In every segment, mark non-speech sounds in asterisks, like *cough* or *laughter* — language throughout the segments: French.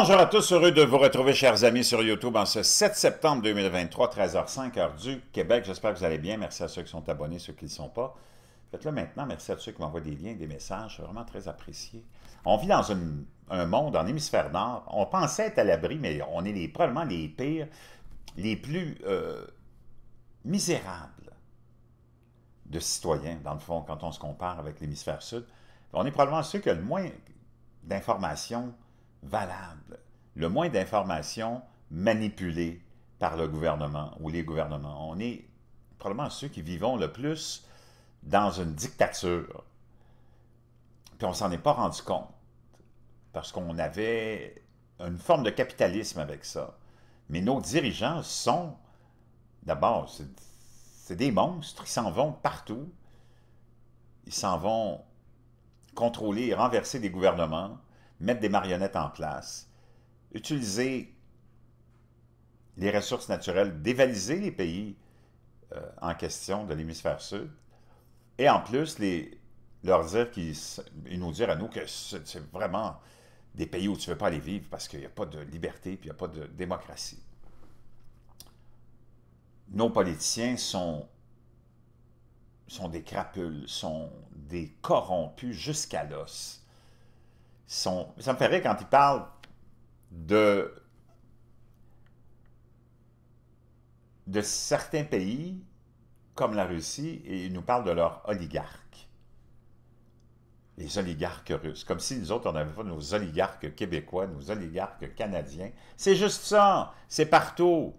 bonjour à tous, heureux de vous retrouver, chers amis, sur YouTube en ce 7 septembre 2023, 13h05, heure du Québec. J'espère que vous allez bien. Merci à ceux qui sont abonnés, ceux qui ne le sont pas. Faites-le maintenant. Merci à ceux qui m'envoient des liens, des messages. C'est vraiment très apprécié. On vit dans un monde, en hémisphère nord. On pensait être à l'abri, mais on est probablement les pires, les plus euh, misérables de citoyens, dans le fond, quand on se compare avec l'hémisphère sud. On est probablement ceux qui ont le moins d'informations valable. Le moins d'informations manipulées par le gouvernement ou les gouvernements. On est probablement ceux qui vivons le plus dans une dictature. Puis on s'en est pas rendu compte parce qu'on avait une forme de capitalisme avec ça. Mais nos dirigeants sont, d'abord, c'est des monstres, ils s'en vont partout, ils s'en vont contrôler et renverser des gouvernements, mettre des marionnettes en place, utiliser les ressources naturelles, dévaliser les pays euh, en question de l'hémisphère sud, et en plus les, leur dire qu'ils nous dire à nous que c'est vraiment des pays où tu ne veux pas aller vivre parce qu'il n'y a pas de liberté puis il n'y a pas de démocratie. Nos politiciens sont des crapules, sont des corrompus jusqu'à l'os. Ça me fait rire quand ils parlent de. de certains pays, comme la Russie, et ils nous parlent de leurs oligarques. Les oligarques russes. Comme si nous autres, on n'avait pas nos oligarques québécois, nos oligarques canadiens. C'est juste ça. C'est partout.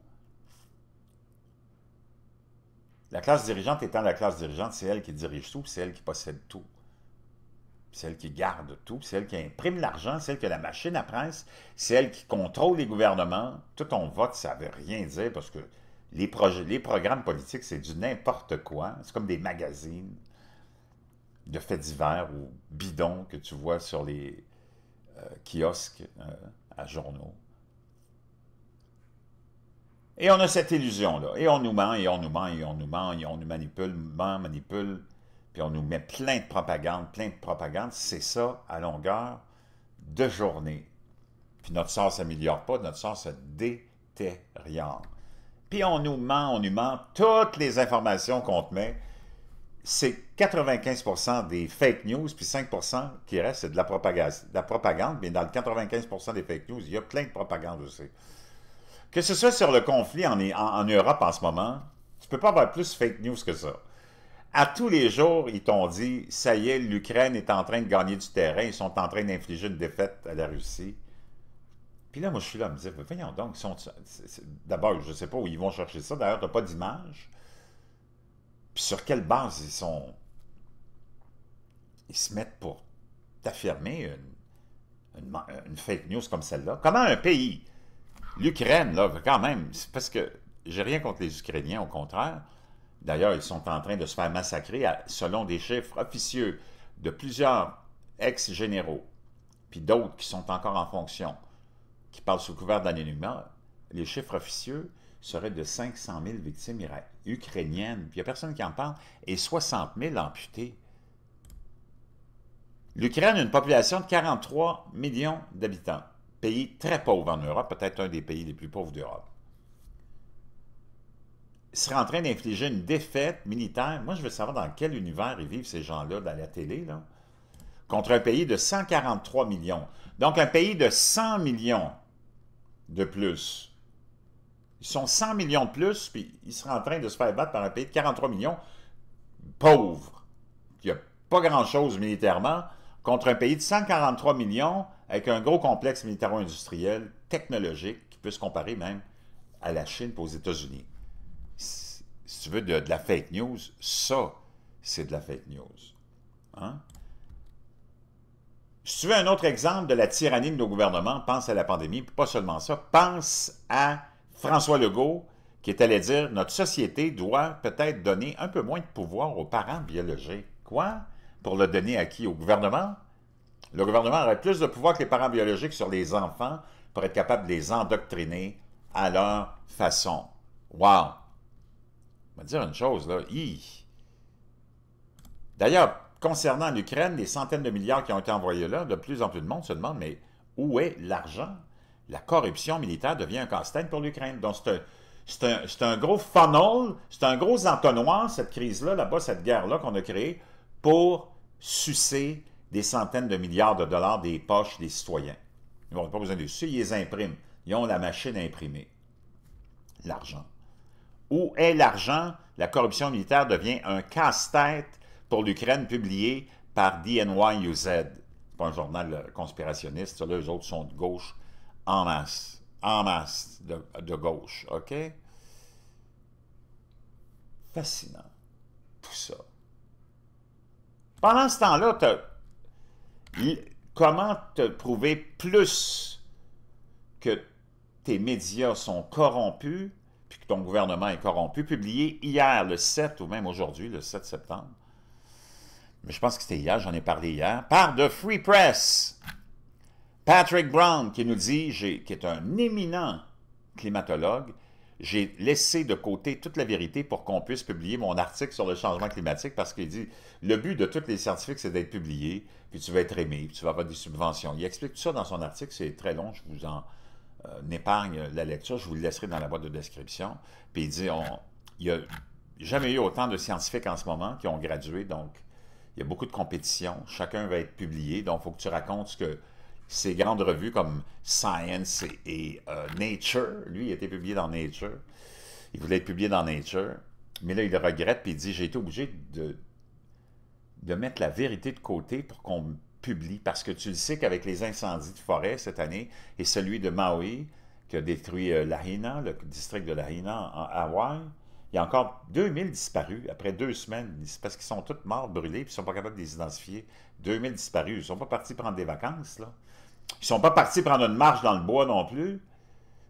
La classe dirigeante étant la classe dirigeante, c'est elle qui dirige tout, c'est elle qui possède tout celle qui garde tout, celle qui imprime l'argent, celle a la machine à presse, celle qui contrôle les gouvernements. Tout ton vote, ça ne veut rien dire parce que les, projets, les programmes politiques, c'est du n'importe quoi. C'est comme des magazines de faits divers ou bidons que tu vois sur les euh, kiosques euh, à journaux. Et on a cette illusion-là. Et on nous ment, et on nous ment, et on nous ment, et on nous manipule, ment, manipule puis on nous met plein de propagande, plein de propagande, c'est ça à longueur de journée. Puis notre sens s'améliore pas, notre sens se détériore. Puis on nous ment, on nous ment, toutes les informations qu'on te met, c'est 95% des fake news, puis 5% qui reste, c'est de la propagande. De la propagande, mais dans le 95% des fake news, il y a plein de propagande aussi. Que ce soit sur le conflit en, Europe en ce moment, tu peux pas avoir plus fake news que ça. À tous les jours, ils t'ont dit, ça y est, l'Ukraine est en train de gagner du terrain, ils sont en train d'infliger une défaite à la Russie. Puis là, moi, je suis là me dire, voyons donc, d'abord, je ne sais pas où ils vont chercher ça, d'ailleurs, tu n'as pas d'image. Puis sur quelle base ils sont... Ils se mettent pour t'affirmer une... une, fake news comme celle-là. Comment un pays, l'Ukraine, là, quand même, parce que j'ai rien contre les Ukrainiens, au contraire, D'ailleurs, ils sont en train de se faire massacrer selon des chiffres officieux de plusieurs ex-généraux, puis d'autres qui sont encore en fonction, qui parlent sous couvert d'anonymat. Les chiffres officieux seraient de 500 000 victimes ukrainiennes, puis il n'y a personne qui en parle, et 60 000 amputés. L'Ukraine a une population de 43 millions d'habitants, pays très pauvre en Europe, peut-être un des pays les plus pauvres d'Europe serait en train d'infliger une défaite militaire. Moi, je veux savoir dans quel univers ils vivent ces gens-là, dans la télé, contre un pays de 143 millions. Donc, un pays de 100 millions de plus. Ils sont 100 millions de plus, puis ils seraient en train de se faire battre par un pays de 43 millions pauvre, qui n'a pas grand-chose militairement, contre un pays de 143 millions avec un gros complexe militaro-industriel, technologique, qui peut se comparer même à la Chine et aux États-Unis si tu veux, de, la fake news, ça, c'est de la fake news. Hein? Si tu veux un autre exemple de la tyrannie de nos gouvernements, pense à la pandémie, pas seulement ça, pense à François Legault qui est allé dire « Notre société doit peut-être donner un peu moins de pouvoir aux parents biologiques. » Quoi? Pour le donner à qui? Au gouvernement? Le gouvernement aurait plus de pouvoir que les parents biologiques sur les enfants pour être capable de les endoctriner à leur façon. Wow! Je vais dire une chose, là. D'ailleurs, concernant l'Ukraine, les centaines de milliards qui ont été envoyés là, de plus en plus de monde se demande, mais où est l'argent? La corruption militaire devient un casse-tête pour l'Ukraine. Donc, c'est un, gros funnel, c'est un gros entonnoir, cette crise-là, là-bas, cette guerre-là qu'on a créée, pour sucer des centaines de milliards de dollars des poches des citoyens. Ils n'ont pas besoin de sucer, ils les impriment. Ils ont la machine à imprimer. L'argent. Où est l'argent? La corruption militaire devient un casse-tête pour l'Ukraine, publié par DNYUZ. C'est pas un journal euh, conspirationniste, là, les autres sont de gauche en masse. En masse de, de gauche, OK? Fascinant, tout ça. Pendant ce temps-là, comment te prouver plus que tes médias sont corrompus puis que ton gouvernement est corrompu, publié hier, le 7, ou même aujourd'hui, le 7 septembre, mais je pense que c'était hier, j'en ai parlé hier, par The Free Press, Patrick Brown, qui nous dit, qui est un éminent climatologue, j'ai laissé de côté toute la vérité pour qu'on puisse publier mon article sur le changement climatique parce qu'il dit le but de tous les scientifiques, c'est d'être publié, puis tu vas être aimé, puis tu vas avoir des subventions. Il explique tout ça dans son article, c'est très long, je vous en euh, n'épargne la lecture. Je vous le laisserai dans la boîte de description. Puis il dit, on, il n'y a jamais eu autant de scientifiques en ce moment qui ont gradué, donc il y a beaucoup de compétitions. Chacun va être publié, donc il faut que tu racontes que ces grandes revues comme Science et, euh, Nature, lui, il a été publié dans Nature. Il voulait être publié dans Nature, mais là, il le regrette, puis il dit, j'ai été obligé de, de mettre la vérité de côté pour qu'on parce que tu le sais qu'avec les incendies de forêt cette année et celui de Maui, qui a détruit euh, Lahaina, le district de Lahaina en Hawaï, il y a encore 2000 disparus après deux semaines, parce qu'ils sont tous morts, brûlés, puis ils ne sont pas capables de les identifier. 2000 disparus, ils ne sont pas partis prendre des vacances, là. Ils ne sont pas partis prendre une marche dans le bois non plus.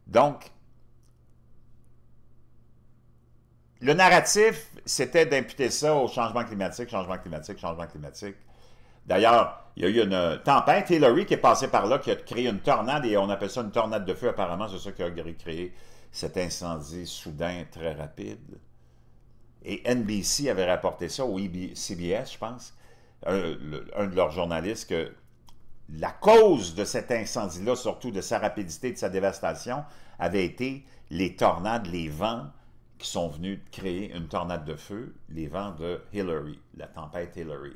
Donc, le narratif, c'était d'imputer ça au changement climatique, changement climatique, changement climatique. D'ailleurs, il y a eu une tempête Hillary qui est passée par là, qui a créé une tornade, et on appelle ça une tornade de feu, apparemment, c'est ça qui a créé cet incendie soudain très rapide. Et NBC avait rapporté ça au CBS, je pense, un, de leurs journalistes, que la cause de cet incendie-là, surtout de sa rapidité de sa dévastation, avait été les tornades, les vents qui sont venus créer une tornade de feu, les vents de Hillary, la tempête Hillary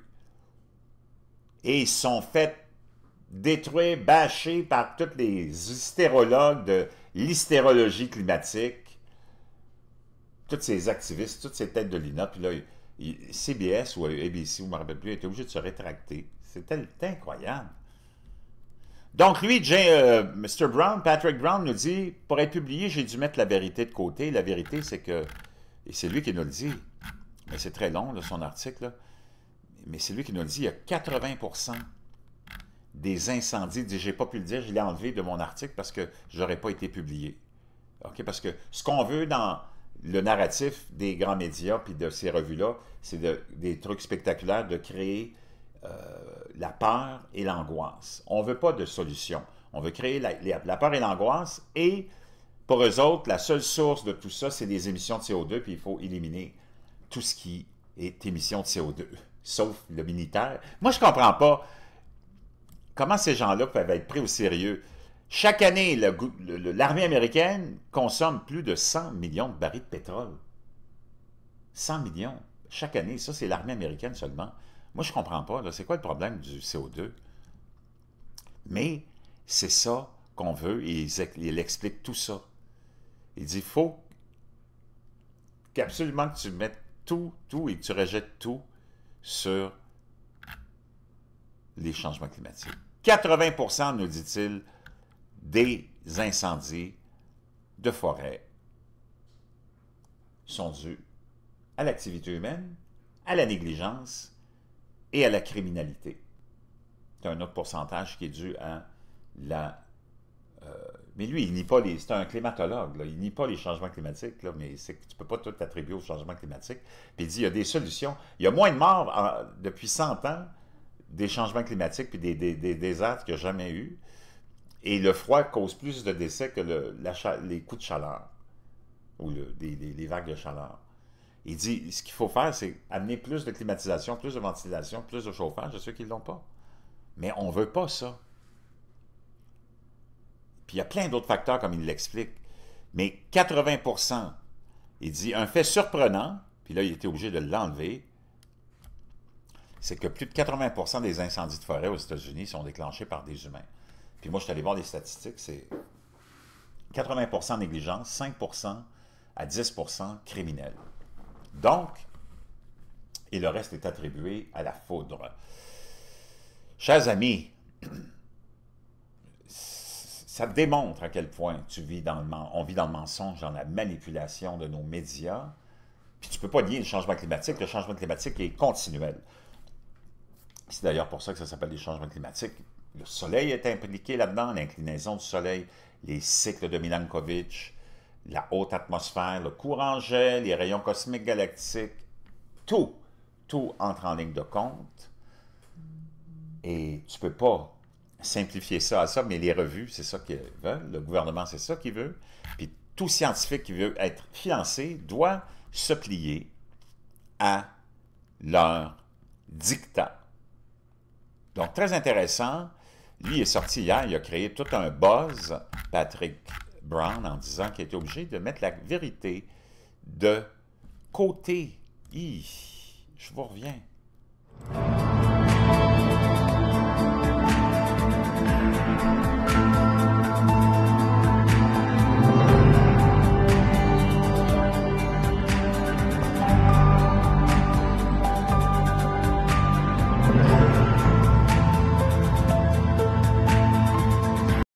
et ils sont fait détruire, bâchés par tous les hystérologues de l'hystérologie climatique, tous ces activistes, toutes ces têtes de l'INA, puis là, CBS ou ABC, ou je ne me rappelle plus, était obligé de se rétracter. C'était incroyable. Donc lui, euh, Mr. Brown, Patrick Brown nous dit, pour être publié, j'ai dû mettre la vérité de côté. La vérité, c'est que, et c'est lui qui nous le dit, mais c'est très long, son article, là mais c'est lui qui nous le dit, il y a 80 des incendies, je n'ai pas pu le dire, je l'ai enlevé de mon article parce que je n'aurais pas été publié. OK? Parce que ce qu'on veut dans le narratif des grands médias puis de ces revues-là, c'est des trucs spectaculaires, de créer euh, la peur et l'angoisse. On ne veut pas de solution. On veut créer la, peur et l'angoisse et pour eux autres, la seule source de tout ça, c'est les émissions de CO2 puis il faut éliminer tout ce qui est émission de CO2 sauf le militaire. Moi, je ne comprends pas comment ces gens-là peuvent être pris au sérieux. Chaque année, l'armée américaine consomme plus de 100 millions de barils de pétrole. 100 millions chaque année. Ça, c'est l'armée américaine seulement. Moi, je ne comprends pas. C'est quoi le problème du CO2? Mais c'est ça qu'on veut et il, explique tout ça. Il dit, faut qu'absolument que tu mettes tout, tout et que tu rejettes tout sur les changements climatiques. 80 nous dit-il, des incendies de forêt sont dus à l'activité humaine, à la négligence et à la criminalité. C'est un autre pourcentage qui est dû à la mais lui, il nie pas les. C'est un climatologue, il nie pas les changements climatiques, mais c'est tu peux pas tout attribuer au changement climatique. Puis il dit il y a des solutions. Il y a moins de morts depuis 100 ans des changements climatiques puis des, déserts qu'il n'y a jamais eu. Et le froid cause plus de décès que les coups de chaleur ou les, vagues de chaleur. Il dit ce qu'il faut faire, c'est amener plus de climatisation, plus de ventilation, plus de chauffage. Je ceux qu'ils ne l'ont pas. Mais on ne veut pas ça. Puis il y a plein d'autres facteurs comme il l'explique. Mais 80 il dit un fait surprenant, puis là, il était obligé de l'enlever, c'est que plus de 80 des incendies de forêt aux États-Unis sont déclenchés par des humains. Puis moi, je suis allé voir des statistiques, c'est 80 négligence, 5 à 10 criminel. Donc, et le reste est attribué à la foudre. Chers amis, *clears throat* ça démontre à quel point tu vis dans le, on vit dans le mensonge, dans la manipulation de nos médias. Puis tu ne peux pas lier le changement climatique. Le changement climatique est continuel. C'est d'ailleurs pour ça que ça s'appelle les changements climatiques. Le soleil est impliqué là-dedans, l'inclinaison du soleil, les cycles de Milankovitch, la haute atmosphère, le courant gel, les rayons cosmiques galactiques, tout, tout entre en ligne de compte. Et tu ne peux pas simplifier ça à ça, mais les revues, c'est ça qu'ils veulent. Le gouvernement, c'est ça qu'il veut. Puis tout scientifique qui veut être financé doit se plier à leur dictat. Donc, très intéressant. Lui est sorti hier, il a créé tout un buzz, Patrick Brown, en disant qu'il était obligé de mettre la vérité de côté. je vous reviens.